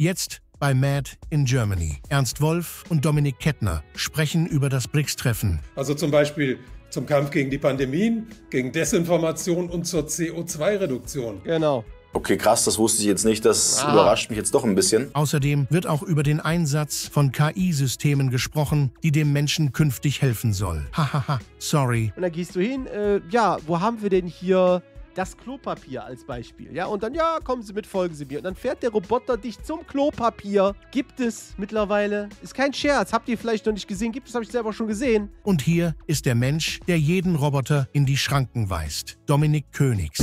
Jetzt bei Mad in Germany. Ernst Wolf und Dominik Kettner sprechen über das BRICS-Treffen. Also zum Beispiel zum Kampf gegen die Pandemien, gegen Desinformation und zur CO2-Reduktion. Genau. Okay, krass, das wusste ich jetzt nicht. Das ah. überrascht mich jetzt doch ein bisschen. Außerdem wird auch über den Einsatz von KI-Systemen gesprochen, die dem Menschen künftig helfen soll. Hahaha, sorry. Und dann gehst du hin, äh, ja, wo haben wir denn hier das Klopapier als Beispiel. Ja, und dann, ja, kommen Sie mit, folgen Sie mir. Und dann fährt der Roboter dich zum Klopapier. Gibt es mittlerweile. Ist kein Scherz. Habt ihr vielleicht noch nicht gesehen. Gibt es, habe ich selber schon gesehen. Und hier ist der Mensch, der jeden Roboter in die Schranken weist. Dominik Königs.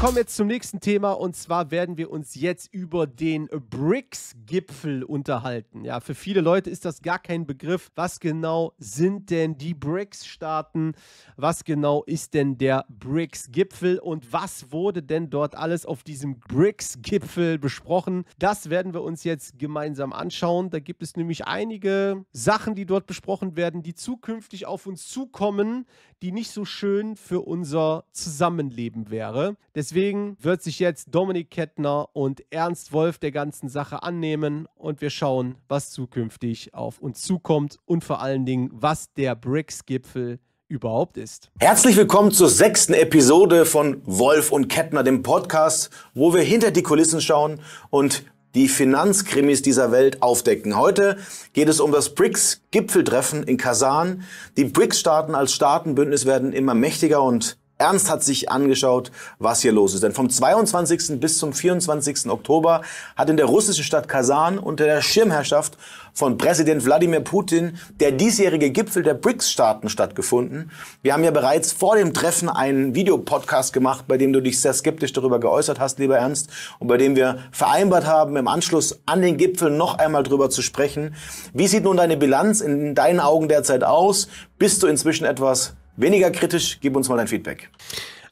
kommen jetzt zum nächsten Thema und zwar werden wir uns jetzt über den BRICS-Gipfel unterhalten. Ja, für viele Leute ist das gar kein Begriff. Was genau sind denn die BRICS-Staaten? Was genau ist denn der BRICS-Gipfel und was wurde denn dort alles auf diesem BRICS-Gipfel besprochen? Das werden wir uns jetzt gemeinsam anschauen. Da gibt es nämlich einige Sachen, die dort besprochen werden, die zukünftig auf uns zukommen, die nicht so schön für unser Zusammenleben wäre. Deswegen Deswegen wird sich jetzt Dominik Kettner und Ernst Wolf der ganzen Sache annehmen und wir schauen, was zukünftig auf uns zukommt und vor allen Dingen, was der BRICS-Gipfel überhaupt ist. Herzlich willkommen zur sechsten Episode von Wolf und Kettner, dem Podcast, wo wir hinter die Kulissen schauen und die Finanzkrimis dieser Welt aufdecken. Heute geht es um das BRICS-Gipfeltreffen in Kasan. Die BRICS-Staaten als Staatenbündnis werden immer mächtiger und Ernst hat sich angeschaut, was hier los ist. Denn vom 22. bis zum 24. Oktober hat in der russischen Stadt Kasan unter der Schirmherrschaft von Präsident Wladimir Putin der diesjährige Gipfel der BRICS-Staaten stattgefunden. Wir haben ja bereits vor dem Treffen einen Videopodcast gemacht, bei dem du dich sehr skeptisch darüber geäußert hast, lieber Ernst, und bei dem wir vereinbart haben, im Anschluss an den Gipfel noch einmal darüber zu sprechen. Wie sieht nun deine Bilanz in deinen Augen derzeit aus? Bist du inzwischen etwas weniger kritisch, gib uns mal dein Feedback.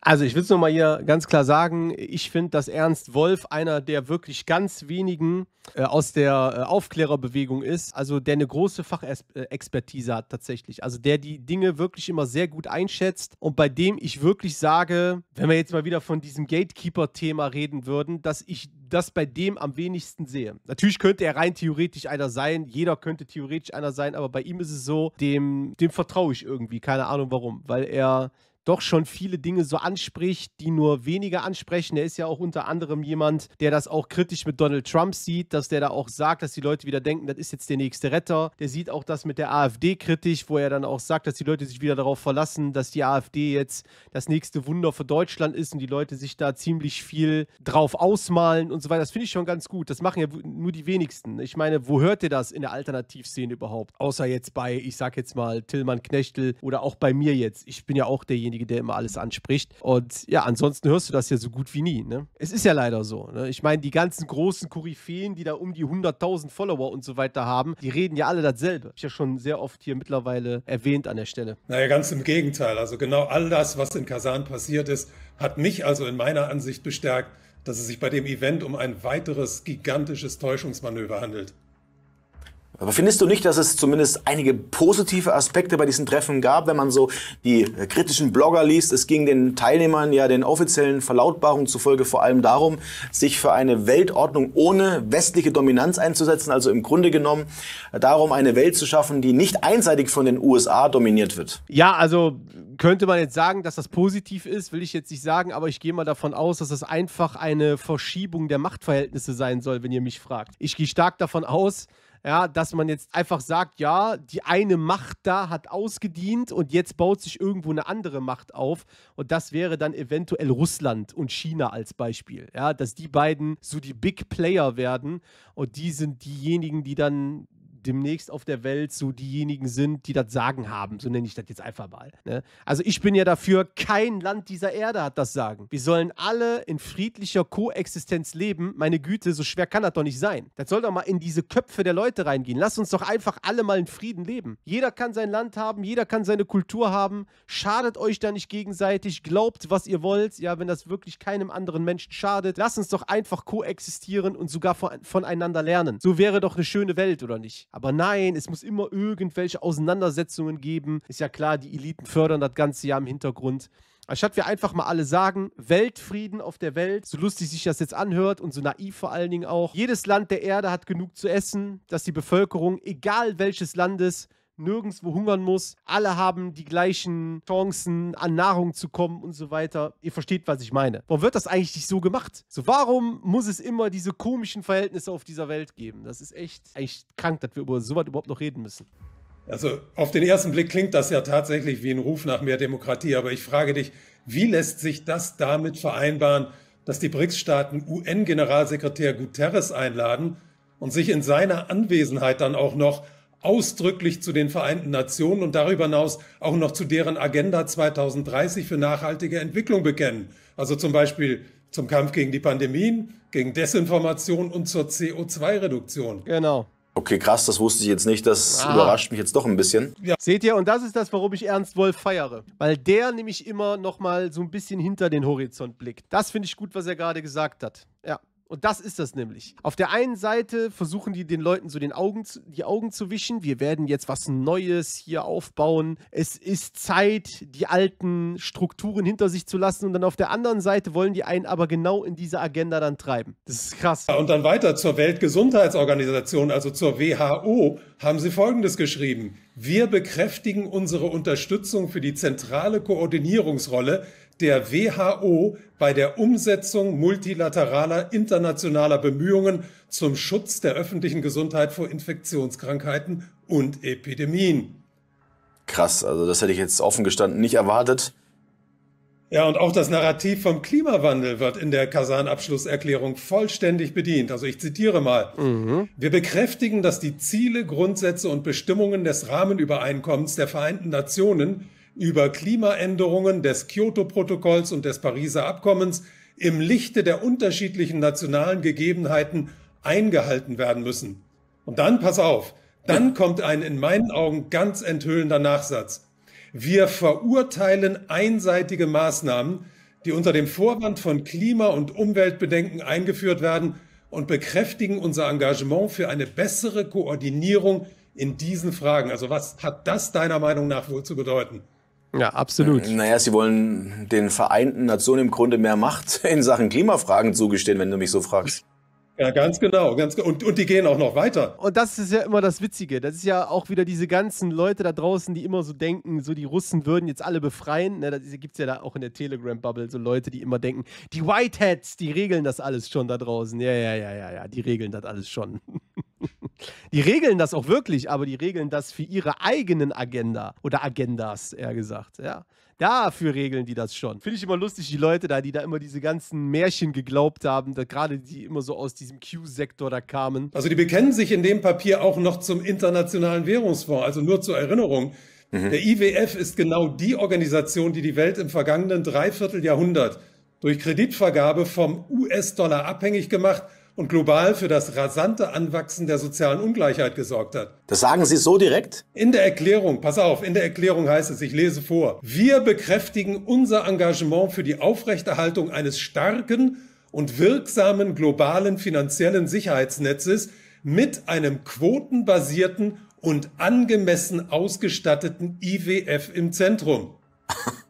Also ich will es nochmal hier ganz klar sagen, ich finde, dass Ernst Wolf einer der wirklich ganz wenigen äh, aus der äh, Aufklärerbewegung ist, also der eine große Fachexpertise hat tatsächlich, also der die Dinge wirklich immer sehr gut einschätzt und bei dem ich wirklich sage, wenn wir jetzt mal wieder von diesem Gatekeeper-Thema reden würden, dass ich das bei dem am wenigsten sehe. Natürlich könnte er rein theoretisch einer sein, jeder könnte theoretisch einer sein, aber bei ihm ist es so, dem, dem vertraue ich irgendwie, keine Ahnung warum, weil er doch schon viele Dinge so anspricht, die nur wenige ansprechen. Er ist ja auch unter anderem jemand, der das auch kritisch mit Donald Trump sieht, dass der da auch sagt, dass die Leute wieder denken, das ist jetzt der nächste Retter. Der sieht auch das mit der AfD kritisch, wo er dann auch sagt, dass die Leute sich wieder darauf verlassen, dass die AfD jetzt das nächste Wunder für Deutschland ist und die Leute sich da ziemlich viel drauf ausmalen und so weiter. Das finde ich schon ganz gut. Das machen ja nur die wenigsten. Ich meine, wo hört ihr das in der Alternativszene überhaupt? Außer jetzt bei, ich sag jetzt mal, Tillmann Knechtel oder auch bei mir jetzt. Ich bin ja auch derjenige, derjenige, der immer alles anspricht. Und ja, ansonsten hörst du das ja so gut wie nie. Ne? Es ist ja leider so. Ne? Ich meine, die ganzen großen Koryphäen, die da um die 100.000 Follower und so weiter haben, die reden ja alle dasselbe. Ich ja schon sehr oft hier mittlerweile erwähnt an der Stelle. Naja, ganz im Gegenteil. Also genau all das, was in Kasan passiert ist, hat mich also in meiner Ansicht bestärkt, dass es sich bei dem Event um ein weiteres gigantisches Täuschungsmanöver handelt. Aber findest du nicht, dass es zumindest einige positive Aspekte bei diesen Treffen gab, wenn man so die äh, kritischen Blogger liest? Es ging den Teilnehmern ja den offiziellen Verlautbarungen zufolge vor allem darum, sich für eine Weltordnung ohne westliche Dominanz einzusetzen, also im Grunde genommen äh, darum, eine Welt zu schaffen, die nicht einseitig von den USA dominiert wird. Ja, also könnte man jetzt sagen, dass das positiv ist, will ich jetzt nicht sagen, aber ich gehe mal davon aus, dass es das einfach eine Verschiebung der Machtverhältnisse sein soll, wenn ihr mich fragt. Ich gehe stark davon aus, ja, dass man jetzt einfach sagt, ja, die eine Macht da hat ausgedient und jetzt baut sich irgendwo eine andere Macht auf und das wäre dann eventuell Russland und China als Beispiel, ja, dass die beiden so die Big Player werden und die sind diejenigen, die dann demnächst auf der Welt so diejenigen sind, die das Sagen haben. So nenne ich das jetzt einfach mal. Ne? Also ich bin ja dafür, kein Land dieser Erde hat das Sagen. Wir sollen alle in friedlicher Koexistenz leben. Meine Güte, so schwer kann das doch nicht sein. Das soll doch mal in diese Köpfe der Leute reingehen. Lass uns doch einfach alle mal in Frieden leben. Jeder kann sein Land haben, jeder kann seine Kultur haben. Schadet euch da nicht gegenseitig. Glaubt, was ihr wollt. Ja, wenn das wirklich keinem anderen Menschen schadet. Lasst uns doch einfach koexistieren und sogar voneinander lernen. So wäre doch eine schöne Welt, oder nicht? Aber nein, es muss immer irgendwelche Auseinandersetzungen geben. Ist ja klar, die Eliten fördern das ganze Jahr im Hintergrund. Anstatt wir einfach mal alle sagen, Weltfrieden auf der Welt, so lustig sich das jetzt anhört und so naiv vor allen Dingen auch, jedes Land der Erde hat genug zu essen, dass die Bevölkerung, egal welches Landes, nirgendwo hungern muss. Alle haben die gleichen Chancen, an Nahrung zu kommen und so weiter. Ihr versteht, was ich meine. Warum wird das eigentlich nicht so gemacht? So, warum muss es immer diese komischen Verhältnisse auf dieser Welt geben? Das ist echt, echt krank, dass wir über so was überhaupt noch reden müssen. Also auf den ersten Blick klingt das ja tatsächlich wie ein Ruf nach mehr Demokratie, aber ich frage dich, wie lässt sich das damit vereinbaren, dass die BRICS-Staaten UN-Generalsekretär Guterres einladen und sich in seiner Anwesenheit dann auch noch ausdrücklich zu den Vereinten Nationen und darüber hinaus auch noch zu deren Agenda 2030 für nachhaltige Entwicklung bekennen. Also zum Beispiel zum Kampf gegen die Pandemien, gegen Desinformation und zur CO2-Reduktion. Genau. Okay, krass, das wusste ich jetzt nicht. Das ah. überrascht mich jetzt doch ein bisschen. Ja. Seht ihr, und das ist das, warum ich Ernst Wolf feiere. Weil der nämlich immer noch mal so ein bisschen hinter den Horizont blickt. Das finde ich gut, was er gerade gesagt hat. Und das ist das nämlich. Auf der einen Seite versuchen die den Leuten so den Augen zu, die Augen zu wischen. Wir werden jetzt was Neues hier aufbauen. Es ist Zeit, die alten Strukturen hinter sich zu lassen. Und dann auf der anderen Seite wollen die einen aber genau in diese Agenda dann treiben. Das ist krass. Und dann weiter zur Weltgesundheitsorganisation, also zur WHO, haben sie Folgendes geschrieben. Wir bekräftigen unsere Unterstützung für die zentrale Koordinierungsrolle der WHO bei der Umsetzung multilateraler internationaler Bemühungen zum Schutz der öffentlichen Gesundheit vor Infektionskrankheiten und Epidemien. Krass, also das hätte ich jetzt offen gestanden nicht erwartet. Ja, und auch das Narrativ vom Klimawandel wird in der Kasan-Abschlusserklärung vollständig bedient. Also ich zitiere mal. Mhm. Wir bekräftigen, dass die Ziele, Grundsätze und Bestimmungen des Rahmenübereinkommens der Vereinten Nationen über Klimaänderungen des Kyoto-Protokolls und des Pariser Abkommens im Lichte der unterschiedlichen nationalen Gegebenheiten eingehalten werden müssen. Und dann, pass auf, dann kommt ein in meinen Augen ganz enthüllender Nachsatz. Wir verurteilen einseitige Maßnahmen, die unter dem Vorwand von Klima- und Umweltbedenken eingeführt werden und bekräftigen unser Engagement für eine bessere Koordinierung in diesen Fragen. Also was hat das deiner Meinung nach wohl zu bedeuten? Ja, absolut. Äh, naja, sie wollen den Vereinten Nationen im Grunde mehr Macht in Sachen Klimafragen zugestehen, wenn du mich so fragst. Ja, ganz genau. Ganz, und, und die gehen auch noch weiter. Und das ist ja immer das Witzige. Das ist ja auch wieder diese ganzen Leute da draußen, die immer so denken, so die Russen würden jetzt alle befreien. Ne, das gibt es ja da auch in der Telegram-Bubble so Leute, die immer denken, die Whiteheads, die regeln das alles schon da draußen. Ja, ja, ja, ja, ja, die regeln das alles schon. Die regeln das auch wirklich, aber die regeln das für ihre eigenen Agenda oder Agendas, eher gesagt, ja. Dafür regeln die das schon. Finde ich immer lustig, die Leute da, die da immer diese ganzen Märchen geglaubt haben, gerade die immer so aus diesem Q-Sektor da kamen. Also die bekennen sich in dem Papier auch noch zum Internationalen Währungsfonds, also nur zur Erinnerung. Mhm. Der IWF ist genau die Organisation, die die Welt im vergangenen Dreivierteljahrhundert durch Kreditvergabe vom US-Dollar abhängig gemacht hat und global für das rasante Anwachsen der sozialen Ungleichheit gesorgt hat. Das sagen Sie so direkt? In der Erklärung, pass auf, in der Erklärung heißt es, ich lese vor, wir bekräftigen unser Engagement für die Aufrechterhaltung eines starken und wirksamen globalen finanziellen Sicherheitsnetzes mit einem quotenbasierten und angemessen ausgestatteten IWF im Zentrum.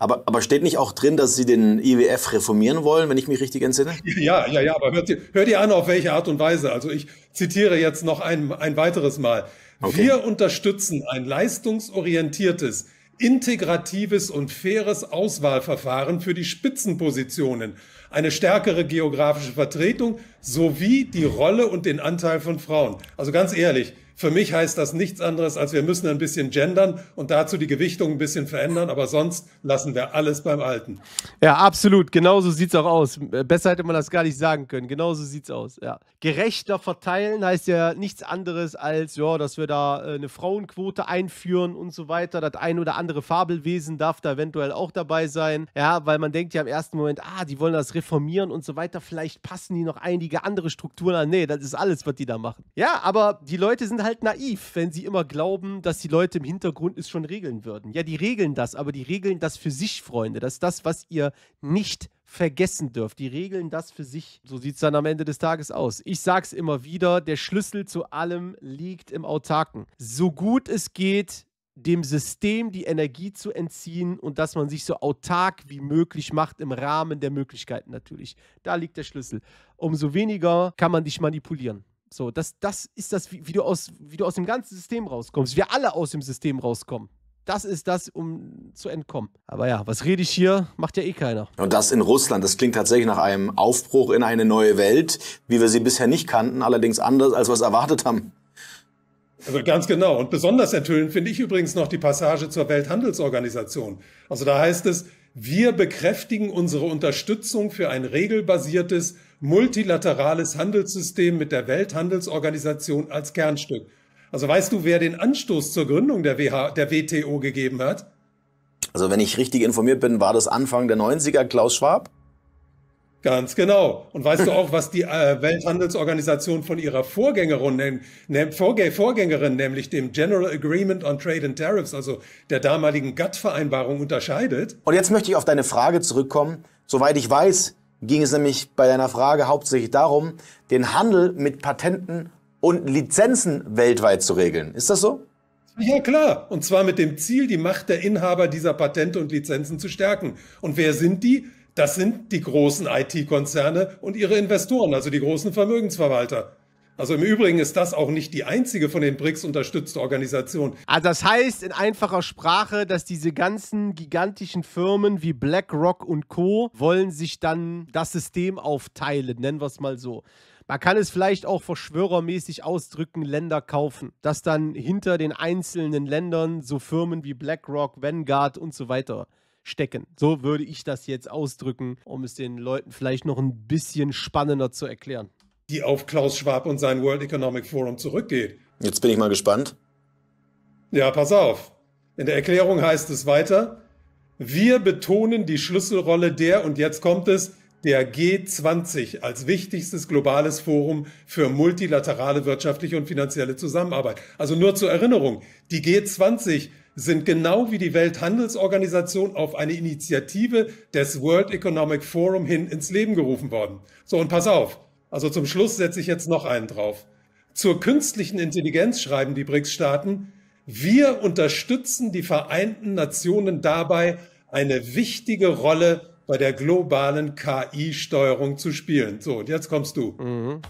Aber, aber steht nicht auch drin, dass Sie den IWF reformieren wollen, wenn ich mich richtig entsinne? Ja, ja, ja, aber hört ihr, hört ihr an, auf welche Art und Weise. Also ich zitiere jetzt noch ein, ein weiteres Mal. Okay. Wir unterstützen ein leistungsorientiertes, integratives und faires Auswahlverfahren für die Spitzenpositionen, eine stärkere geografische Vertretung sowie die Rolle und den Anteil von Frauen. Also ganz ehrlich, für mich heißt das nichts anderes, als wir müssen ein bisschen gendern und dazu die Gewichtung ein bisschen verändern, aber sonst lassen wir alles beim Alten. Ja, absolut. Genauso sieht es auch aus. Besser hätte man das gar nicht sagen können. Genauso sieht es aus, ja. Gerechter verteilen heißt ja nichts anderes als, ja, dass wir da äh, eine Frauenquote einführen und so weiter. Das ein oder andere Fabelwesen darf da eventuell auch dabei sein. Ja, weil man denkt ja im ersten Moment, ah, die wollen das reformieren und so weiter. Vielleicht passen die noch einige andere Strukturen an. Nee, das ist alles, was die da machen. Ja, aber die Leute sind halt halt naiv, wenn sie immer glauben, dass die Leute im Hintergrund es schon regeln würden. Ja, die regeln das, aber die regeln das für sich, Freunde. Das ist das, was ihr nicht vergessen dürft. Die regeln das für sich. So sieht es dann am Ende des Tages aus. Ich sage es immer wieder: der Schlüssel zu allem liegt im Autarken. So gut es geht, dem System die Energie zu entziehen und dass man sich so autark wie möglich macht, im Rahmen der Möglichkeiten natürlich. Da liegt der Schlüssel. Umso weniger kann man dich manipulieren. So, das, das ist das, wie, wie, du aus, wie du aus dem ganzen System rauskommst. Wir alle aus dem System rauskommen. Das ist das, um zu entkommen. Aber ja, was rede ich hier, macht ja eh keiner. Und das in Russland, das klingt tatsächlich nach einem Aufbruch in eine neue Welt, wie wir sie bisher nicht kannten, allerdings anders, als wir es erwartet haben. Also ganz genau. Und besonders enthüllend finde ich übrigens noch die Passage zur Welthandelsorganisation. Also da heißt es, wir bekräftigen unsere Unterstützung für ein regelbasiertes, multilaterales Handelssystem mit der Welthandelsorganisation als Kernstück. Also weißt du, wer den Anstoß zur Gründung der, WH, der WTO gegeben hat? Also wenn ich richtig informiert bin, war das Anfang der 90er Klaus Schwab? Ganz genau. Und weißt du auch, was die äh, Welthandelsorganisation von ihrer Vorgängerin, nämlich dem General Agreement on Trade and Tariffs, also der damaligen GATT-Vereinbarung, unterscheidet? Und jetzt möchte ich auf deine Frage zurückkommen. Soweit ich weiß, ging es nämlich bei deiner Frage hauptsächlich darum, den Handel mit Patenten und Lizenzen weltweit zu regeln. Ist das so? Ja, klar. Und zwar mit dem Ziel, die Macht der Inhaber dieser Patente und Lizenzen zu stärken. Und wer sind die? Das sind die großen IT-Konzerne und ihre Investoren, also die großen Vermögensverwalter. Also im Übrigen ist das auch nicht die einzige von den BRICS unterstützte Organisation. Also das heißt in einfacher Sprache, dass diese ganzen gigantischen Firmen wie BlackRock und Co. wollen sich dann das System aufteilen, nennen wir es mal so. Man kann es vielleicht auch verschwörermäßig ausdrücken, Länder kaufen. Dass dann hinter den einzelnen Ländern so Firmen wie BlackRock, Vanguard und so weiter stecken. So würde ich das jetzt ausdrücken, um es den Leuten vielleicht noch ein bisschen spannender zu erklären die auf Klaus Schwab und sein World Economic Forum zurückgeht. Jetzt bin ich mal gespannt. Ja, pass auf. In der Erklärung heißt es weiter, wir betonen die Schlüsselrolle der, und jetzt kommt es, der G20 als wichtigstes globales Forum für multilaterale wirtschaftliche und finanzielle Zusammenarbeit. Also nur zur Erinnerung, die G20 sind genau wie die Welthandelsorganisation auf eine Initiative des World Economic Forum hin ins Leben gerufen worden. So, und pass auf, also zum Schluss setze ich jetzt noch einen drauf. Zur künstlichen Intelligenz schreiben die BRICS-Staaten, wir unterstützen die Vereinten Nationen dabei, eine wichtige Rolle bei der globalen KI-Steuerung zu spielen. So, und jetzt kommst du. Mhm.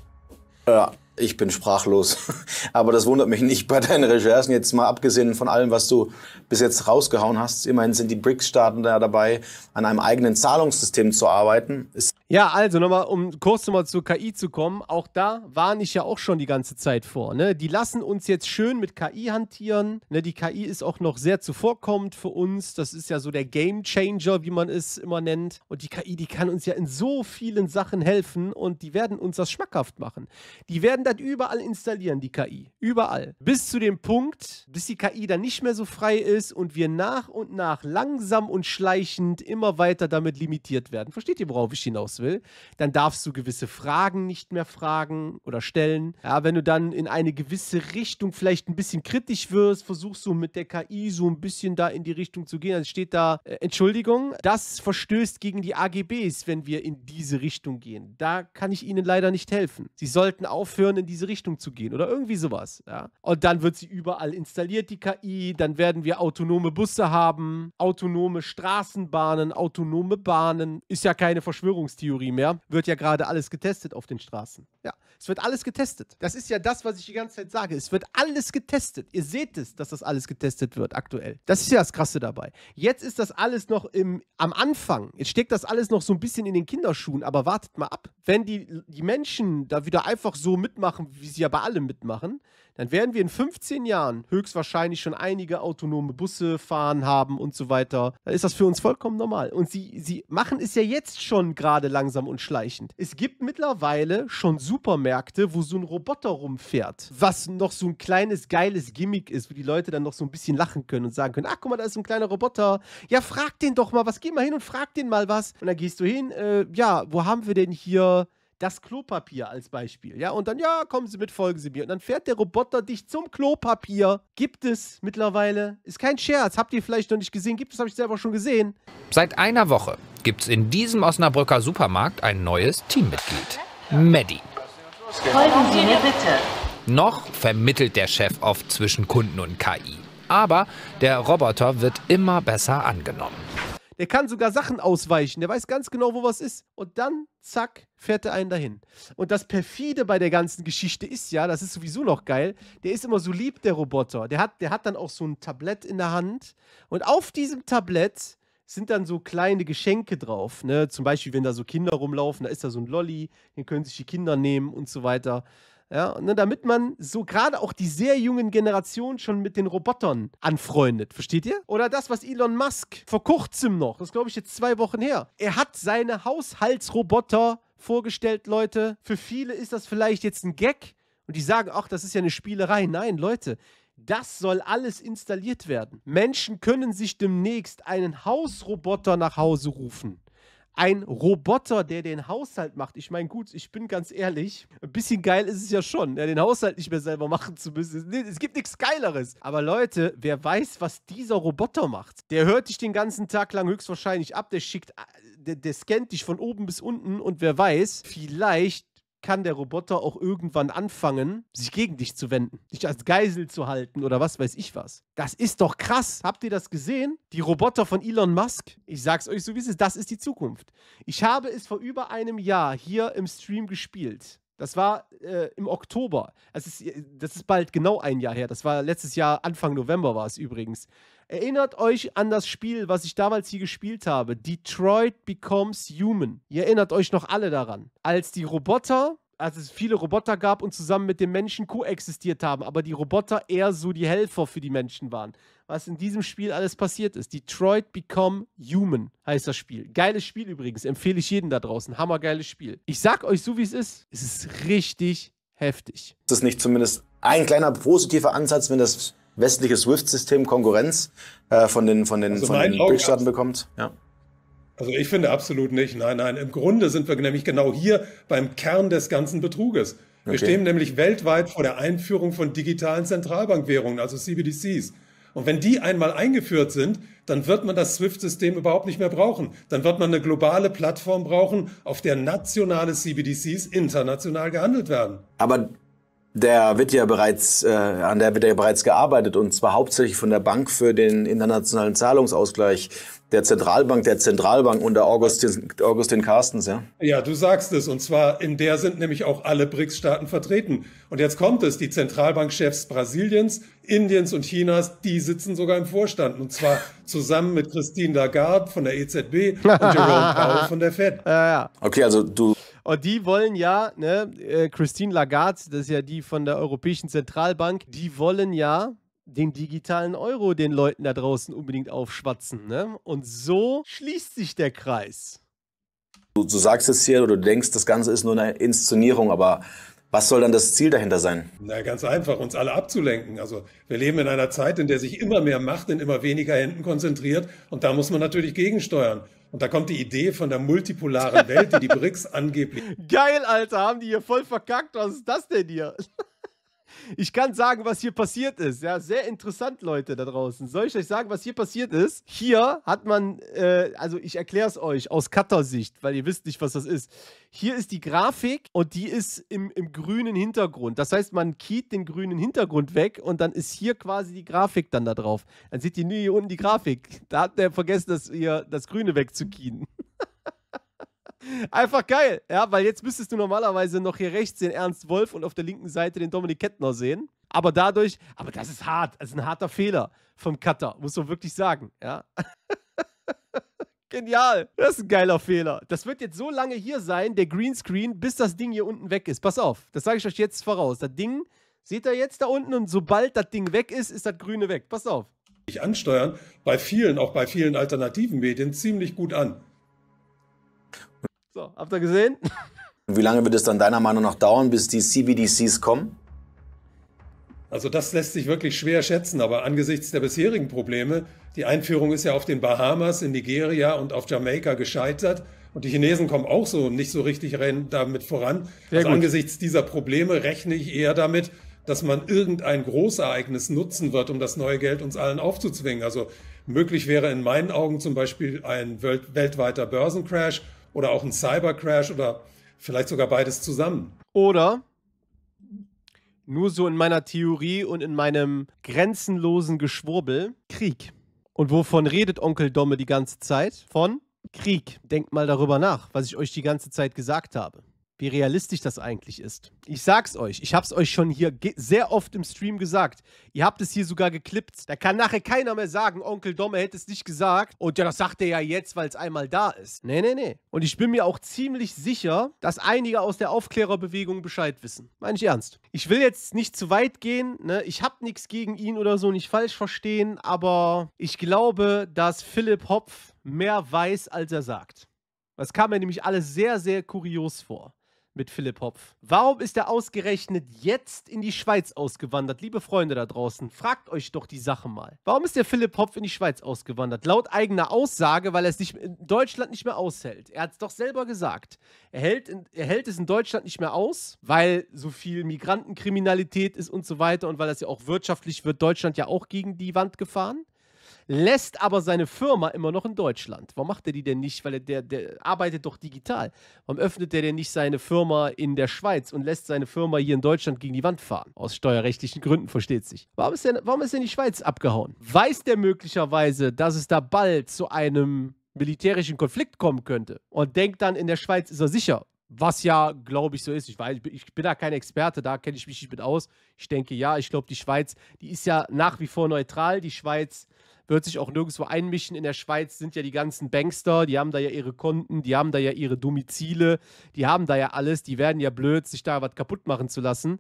Ja, ich bin sprachlos. Aber das wundert mich nicht bei deinen Recherchen. Jetzt mal abgesehen von allem, was du bis jetzt rausgehauen hast. Immerhin sind die BRICS-Staaten da dabei, an einem eigenen Zahlungssystem zu arbeiten. Ist ja, also nochmal, um kurz nochmal zur KI zu kommen, auch da warne ich ja auch schon die ganze Zeit vor. Ne? Die lassen uns jetzt schön mit KI hantieren. Ne? Die KI ist auch noch sehr zuvorkommend für uns. Das ist ja so der Game Changer, wie man es immer nennt. Und die KI, die kann uns ja in so vielen Sachen helfen und die werden uns das schmackhaft machen. Die werden das überall installieren, die KI. Überall. Bis zu dem Punkt, bis die KI dann nicht mehr so frei ist und wir nach und nach langsam und schleichend immer weiter damit limitiert werden. Versteht ihr, worauf ich hinaus will, dann darfst du gewisse Fragen nicht mehr fragen oder stellen. Ja, wenn du dann in eine gewisse Richtung vielleicht ein bisschen kritisch wirst, versuchst du mit der KI so ein bisschen da in die Richtung zu gehen, dann also steht da äh, Entschuldigung, das verstößt gegen die AGBs, wenn wir in diese Richtung gehen. Da kann ich Ihnen leider nicht helfen. Sie sollten aufhören, in diese Richtung zu gehen oder irgendwie sowas. Ja. Und dann wird sie überall installiert, die KI. Dann werden wir autonome Busse haben, autonome Straßenbahnen, autonome Bahnen. Ist ja keine Verschwörungstheorie. Verschwörungstheorie mehr, wird ja gerade alles getestet auf den Straßen. Ja, es wird alles getestet. Das ist ja das, was ich die ganze Zeit sage. Es wird alles getestet. Ihr seht es, dass das alles getestet wird aktuell. Das ist ja das Krasse dabei. Jetzt ist das alles noch im, am Anfang. Jetzt steckt das alles noch so ein bisschen in den Kinderschuhen, aber wartet mal ab. Wenn die, die Menschen da wieder einfach so mitmachen, wie sie ja bei allem mitmachen, dann werden wir in 15 Jahren höchstwahrscheinlich schon einige autonome Busse fahren haben und so weiter. Dann ist das für uns vollkommen normal. Und sie, sie machen es ja jetzt schon gerade langsam und schleichend. Es gibt mittlerweile schon Supermärkte, wo so ein Roboter rumfährt, was noch so ein kleines geiles Gimmick ist, wo die Leute dann noch so ein bisschen lachen können und sagen können, ach guck mal, da ist so ein kleiner Roboter. Ja, frag den doch mal was. Geh mal hin und frag den mal was. Und dann gehst du hin, äh, ja, wo haben wir denn hier das Klopapier als Beispiel. Ja, und dann, ja, kommen Sie mit, folgen Sie mir. Und dann fährt der Roboter dich zum Klopapier. Gibt es mittlerweile. Ist kein Scherz. Habt ihr vielleicht noch nicht gesehen. Gibt es, habe ich selber schon gesehen. Seit einer Woche gibt es in diesem Osnabrücker Supermarkt ein neues Teammitglied. Maddie. Folgen Sie mir bitte. Noch vermittelt der Chef oft zwischen Kunden und KI. Aber der Roboter wird immer besser angenommen. Der kann sogar Sachen ausweichen. Der weiß ganz genau, wo was ist. Und dann, zack, fährt er einen dahin. Und das perfide bei der ganzen Geschichte ist ja, das ist sowieso noch geil, der ist immer so lieb, der Roboter. Der hat, der hat dann auch so ein Tablett in der Hand. Und auf diesem Tablett sind dann so kleine Geschenke drauf. Ne? Zum Beispiel, wenn da so Kinder rumlaufen, da ist da so ein Lolli, den können sich die Kinder nehmen und so weiter. Ja, ne, damit man so gerade auch die sehr jungen Generationen schon mit den Robotern anfreundet. Versteht ihr? Oder das, was Elon Musk vor kurzem noch, das glaube ich jetzt zwei Wochen her, er hat seine Haushaltsroboter vorgestellt, Leute. Für viele ist das vielleicht jetzt ein Gag und die sagen, ach, das ist ja eine Spielerei. Nein, Leute. Das soll alles installiert werden. Menschen können sich demnächst einen Hausroboter nach Hause rufen ein Roboter, der den Haushalt macht. Ich meine, gut, ich bin ganz ehrlich, ein bisschen geil ist es ja schon, ne, den Haushalt nicht mehr selber machen zu müssen. Es gibt nichts Geileres. Aber Leute, wer weiß, was dieser Roboter macht? Der hört dich den ganzen Tag lang höchstwahrscheinlich ab, der schickt, äh, der, der scannt dich von oben bis unten und wer weiß, vielleicht kann der Roboter auch irgendwann anfangen, sich gegen dich zu wenden, dich als Geisel zu halten oder was weiß ich was. Das ist doch krass. Habt ihr das gesehen? Die Roboter von Elon Musk, ich sag's euch so wie es ist, das ist die Zukunft. Ich habe es vor über einem Jahr hier im Stream gespielt. Das war äh, im Oktober. Das ist, äh, das ist bald genau ein Jahr her. Das war letztes Jahr, Anfang November war es übrigens. Erinnert euch an das Spiel, was ich damals hier gespielt habe. Detroit Becomes Human. Ihr erinnert euch noch alle daran. Als die Roboter als es viele Roboter gab und zusammen mit den Menschen koexistiert haben, aber die Roboter eher so die Helfer für die Menschen waren. Was in diesem Spiel alles passiert ist. Detroit Become Human heißt das Spiel. Geiles Spiel übrigens, empfehle ich jedem da draußen. Hammergeiles Spiel. Ich sag euch so, wie es ist. Es ist richtig heftig. Das ist nicht zumindest ein kleiner positiver Ansatz, wenn das westliche SWIFT-System Konkurrenz äh, von den, von den, also von den Bildstaaten bekommt? Ja. Also ich finde absolut nicht. Nein, nein. Im Grunde sind wir nämlich genau hier beim Kern des ganzen Betruges. Wir okay. stehen nämlich weltweit vor der Einführung von digitalen Zentralbankwährungen, also CBDCs. Und wenn die einmal eingeführt sind, dann wird man das SWIFT-System überhaupt nicht mehr brauchen. Dann wird man eine globale Plattform brauchen, auf der nationale CBDCs international gehandelt werden. Aber der wird ja bereits, äh, an der wird ja bereits gearbeitet und zwar hauptsächlich von der Bank für den internationalen Zahlungsausgleich der Zentralbank, der Zentralbank unter Augustin, Augustin Carstens, ja? Ja, du sagst es. Und zwar in der sind nämlich auch alle BRICS-Staaten vertreten. Und jetzt kommt es, die Zentralbankchefs Brasiliens, Indiens und Chinas, die sitzen sogar im Vorstand. Und zwar zusammen mit Christine Lagarde von der EZB und Jerome Powell von der Fed. Ja, ja. Okay, also du und oh, die wollen ja, ne, äh, Christine Lagarde, das ist ja die von der Europäischen Zentralbank, die wollen ja den digitalen Euro den Leuten da draußen unbedingt aufschwatzen. Ne? Und so schließt sich der Kreis. Du, du sagst es hier oder du denkst, das Ganze ist nur eine Inszenierung, aber was soll dann das Ziel dahinter sein? Na, ganz einfach, uns alle abzulenken. Also wir leben in einer Zeit, in der sich immer mehr Macht in immer weniger Händen konzentriert und da muss man natürlich gegensteuern. Und da kommt die Idee von der multipolaren Welt, die die BRICS angeblich. Geil, Alter, haben die hier voll verkackt. Was ist das denn hier? Ich kann sagen, was hier passiert ist. Ja, sehr interessant, Leute da draußen. Soll ich euch sagen, was hier passiert ist? Hier hat man, äh, also ich erkläre es euch aus Cutter-Sicht, weil ihr wisst nicht, was das ist. Hier ist die Grafik und die ist im, im grünen Hintergrund. Das heißt, man keyt den grünen Hintergrund weg und dann ist hier quasi die Grafik dann da drauf. Dann seht ihr nur hier unten die Grafik. Da hat der vergessen, dass ihr das Grüne wegzukeyen. Einfach geil, ja, weil jetzt müsstest du normalerweise noch hier rechts den Ernst Wolf und auf der linken Seite den Dominik Kettner sehen. Aber dadurch, aber das ist hart, das ist ein harter Fehler vom Cutter, muss man wirklich sagen, ja. Genial, das ist ein geiler Fehler. Das wird jetzt so lange hier sein, der Greenscreen, bis das Ding hier unten weg ist. Pass auf, das sage ich euch jetzt voraus. Das Ding seht ihr jetzt da unten und sobald das Ding weg ist, ist das Grüne weg. Pass auf. Ich ansteuern bei vielen, auch bei vielen alternativen Medien ziemlich gut an. So, habt ihr gesehen? Wie lange wird es dann deiner Meinung nach dauern, bis die CBDCs kommen? Also das lässt sich wirklich schwer schätzen, aber angesichts der bisherigen Probleme, die Einführung ist ja auf den Bahamas, in Nigeria und auf Jamaika gescheitert und die Chinesen kommen auch so nicht so richtig damit voran. Sehr also gut. angesichts dieser Probleme rechne ich eher damit, dass man irgendein Großereignis nutzen wird, um das neue Geld uns allen aufzuzwingen. Also möglich wäre in meinen Augen zum Beispiel ein weltweiter Börsencrash oder auch ein Cybercrash oder vielleicht sogar beides zusammen. Oder nur so in meiner Theorie und in meinem grenzenlosen Geschwurbel Krieg. Und wovon redet Onkel Domme die ganze Zeit? Von Krieg. Denkt mal darüber nach, was ich euch die ganze Zeit gesagt habe wie realistisch das eigentlich ist. Ich sag's euch, ich hab's euch schon hier sehr oft im Stream gesagt. Ihr habt es hier sogar geklippt. Da kann nachher keiner mehr sagen, Onkel Domme hätte es nicht gesagt. Und ja, das sagt er ja jetzt, weil es einmal da ist. Nee, nee, nee. Und ich bin mir auch ziemlich sicher, dass einige aus der Aufklärerbewegung Bescheid wissen. Meine ich ernst. Ich will jetzt nicht zu weit gehen, ne? Ich hab nichts gegen ihn oder so, nicht falsch verstehen, aber ich glaube, dass Philipp Hopf mehr weiß, als er sagt. Das kam mir nämlich alles sehr, sehr kurios vor mit Philipp Hopf. Warum ist er ausgerechnet jetzt in die Schweiz ausgewandert? Liebe Freunde da draußen, fragt euch doch die Sache mal. Warum ist der Philipp Hopf in die Schweiz ausgewandert? Laut eigener Aussage, weil er es nicht, in Deutschland nicht mehr aushält. Er hat es doch selber gesagt. Er hält, er hält es in Deutschland nicht mehr aus, weil so viel Migrantenkriminalität ist und so weiter und weil das ja auch wirtschaftlich wird Deutschland ja auch gegen die Wand gefahren lässt aber seine Firma immer noch in Deutschland. Warum macht er die denn nicht? Weil er, der, der arbeitet doch digital. Warum öffnet er denn nicht seine Firma in der Schweiz und lässt seine Firma hier in Deutschland gegen die Wand fahren? Aus steuerrechtlichen Gründen, versteht sich. Warum ist er, warum ist er in die Schweiz abgehauen? Weiß der möglicherweise, dass es da bald zu einem militärischen Konflikt kommen könnte und denkt dann, in der Schweiz ist er sicher, was ja, glaube ich, so ist. Ich, weiß, ich bin da kein Experte, da kenne ich mich nicht mit aus. Ich denke, ja, ich glaube, die Schweiz, die ist ja nach wie vor neutral. Die Schweiz wird sich auch nirgendwo einmischen. In der Schweiz sind ja die ganzen Bankster, die haben da ja ihre Konten, die haben da ja ihre Domizile, die haben da ja alles, die werden ja blöd, sich da was kaputt machen zu lassen.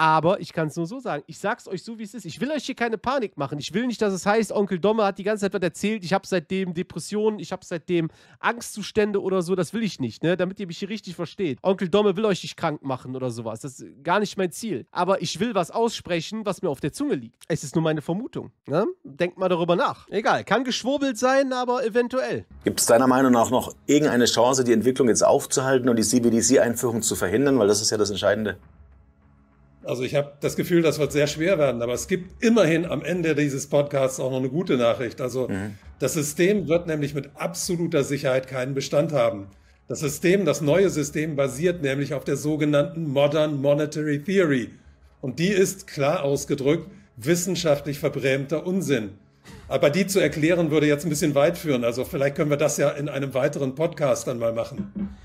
Aber ich kann es nur so sagen. Ich sag's euch so, wie es ist. Ich will euch hier keine Panik machen. Ich will nicht, dass es heißt, Onkel Domme hat die ganze Zeit was erzählt. Ich habe seitdem Depressionen, ich habe seitdem Angstzustände oder so. Das will ich nicht, ne? Damit ihr mich hier richtig versteht. Onkel Domme will euch nicht krank machen oder sowas. Das ist gar nicht mein Ziel. Aber ich will was aussprechen, was mir auf der Zunge liegt. Es ist nur meine Vermutung. Ne? Denkt mal darüber nach. Egal, kann geschwurbelt sein, aber eventuell. Gibt es deiner Meinung nach noch irgendeine Chance, die Entwicklung jetzt aufzuhalten und die CBDC-Einführung zu verhindern? Weil das ist ja das Entscheidende. Also ich habe das Gefühl, das wird sehr schwer werden, aber es gibt immerhin am Ende dieses Podcasts auch noch eine gute Nachricht. Also mhm. das System wird nämlich mit absoluter Sicherheit keinen Bestand haben. Das System, das neue System basiert nämlich auf der sogenannten Modern Monetary Theory. Und die ist klar ausgedrückt wissenschaftlich verbrämter Unsinn. Aber die zu erklären würde jetzt ein bisschen weit führen. Also vielleicht können wir das ja in einem weiteren Podcast dann mal machen.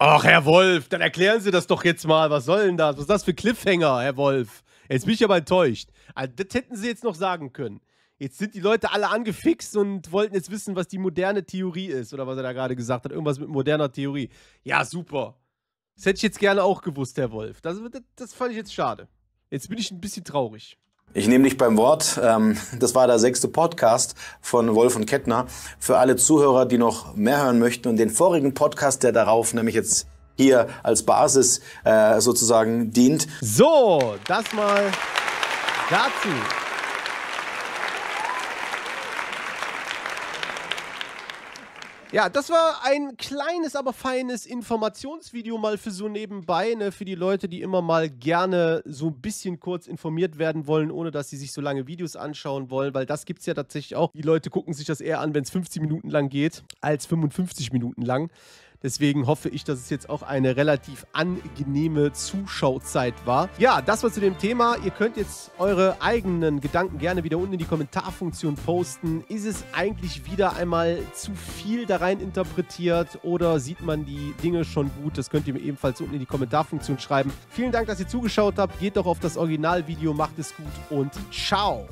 Ach, Herr Wolf, dann erklären Sie das doch jetzt mal. Was soll denn das? Was ist das für Cliffhanger, Herr Wolf? Jetzt bin ich aber enttäuscht. Also, das hätten Sie jetzt noch sagen können. Jetzt sind die Leute alle angefixt und wollten jetzt wissen, was die moderne Theorie ist oder was er da gerade gesagt hat. Irgendwas mit moderner Theorie. Ja, super. Das hätte ich jetzt gerne auch gewusst, Herr Wolf. Das, das, das fand ich jetzt schade. Jetzt bin ich ein bisschen traurig. Ich nehme dich beim Wort. Ähm, das war der sechste Podcast von Wolf und Kettner. Für alle Zuhörer, die noch mehr hören möchten und den vorigen Podcast, der darauf nämlich jetzt hier als Basis äh, sozusagen dient. So, das mal dazu. Ja, das war ein kleines, aber feines Informationsvideo mal für so nebenbei, ne, für die Leute, die immer mal gerne so ein bisschen kurz informiert werden wollen, ohne dass sie sich so lange Videos anschauen wollen, weil das gibt es ja tatsächlich auch. Die Leute gucken sich das eher an, wenn es 50 Minuten lang geht, als 55 Minuten lang. Deswegen hoffe ich, dass es jetzt auch eine relativ angenehme Zuschauzeit war. Ja, das war zu dem Thema. Ihr könnt jetzt eure eigenen Gedanken gerne wieder unten in die Kommentarfunktion posten. Ist es eigentlich wieder einmal zu viel da rein interpretiert oder sieht man die Dinge schon gut? Das könnt ihr mir ebenfalls unten in die Kommentarfunktion schreiben. Vielen Dank, dass ihr zugeschaut habt. Geht doch auf das Originalvideo, macht es gut und ciao.